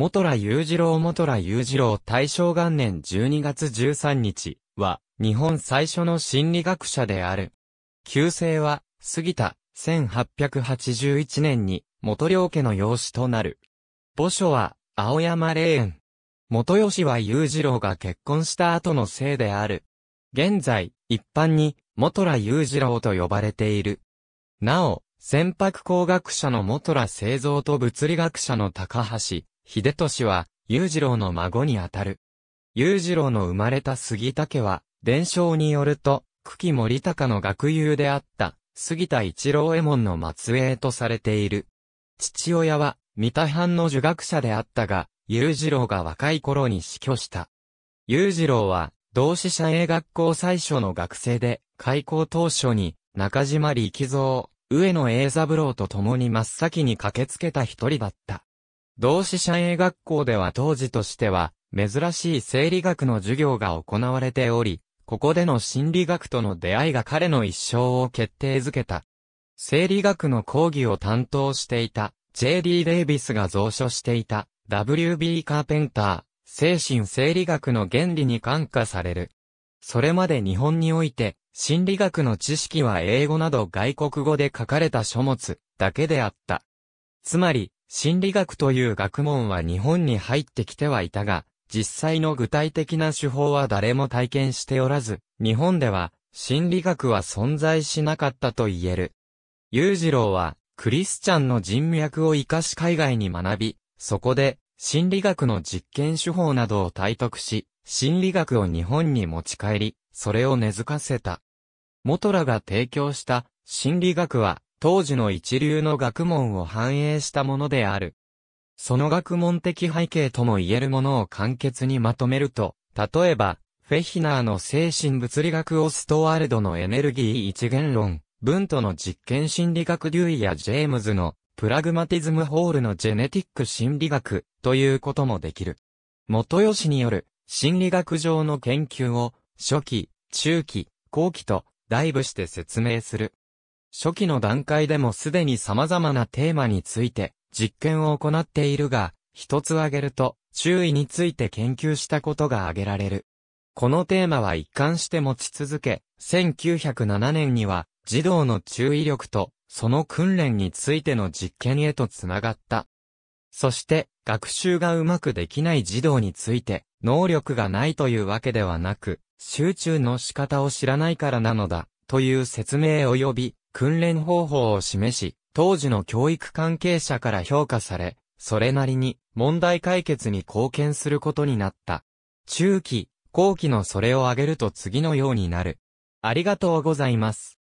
元良裕次郎元良裕次郎大正元年12月13日は、日本最初の心理学者である。旧姓は、杉田、1881年に、元良家の養子となる。墓所は、青山霊園。元吉は裕次郎が結婚した後の姓である。現在、一般に、元良裕次郎と呼ばれている。なお、船舶工学者の元良製造と物理学者の高橋、秀俊は、裕次郎の孫にあたる。裕次郎の生まれた杉田家は、伝承によると、久喜森高の学友であった、杉田一郎右衛門の末裔とされている。父親は、三田藩の儒学者であったが、裕次郎が若い頃に死去した。裕次郎は、同志社英学校最初の学生で、開校当初に、中島力蔵、上野栄三郎と共に真っ先に駆けつけた一人だった。同志社英学校では当時としては、珍しい生理学の授業が行われており、ここでの心理学との出会いが彼の一生を決定づけた。生理学の講義を担当していた J.D. デイビスが蔵書していた W.B. カーペンター、精神生理学の原理に感化される。それまで日本において、心理学の知識は英語など外国語で書かれた書物だけであった。つまり、心理学という学問は日本に入ってきてはいたが、実際の具体的な手法は誰も体験しておらず、日本では心理学は存在しなかったと言える。裕次郎は、クリスチャンの人脈を活かし海外に学び、そこで、心理学の実験手法などを体得し、心理学を日本に持ち帰り、それを根付かせた。元らが提供した心理学は、当時の一流の学問を反映したものである。その学問的背景とも言えるものを簡潔にまとめると、例えば、フェヒナーの精神物理学オストワールドのエネルギー一元論、ブントの実験心理学デュイやジェームズのプラグマティズムホールのジェネティック心理学ということもできる。元吉による心理学上の研究を初期、中期、後期とダイブして説明する。初期の段階でもすでに様々なテーマについて実験を行っているが、一つ挙げると、注意について研究したことが挙げられる。このテーマは一貫して持ち続け、1907年には児童の注意力とその訓練についての実験へとつながった。そして、学習がうまくできない児童について、能力がないというわけではなく、集中の仕方を知らないからなのだ、という説明及び、訓練方法を示し、当時の教育関係者から評価され、それなりに問題解決に貢献することになった。中期、後期のそれを挙げると次のようになる。ありがとうございます。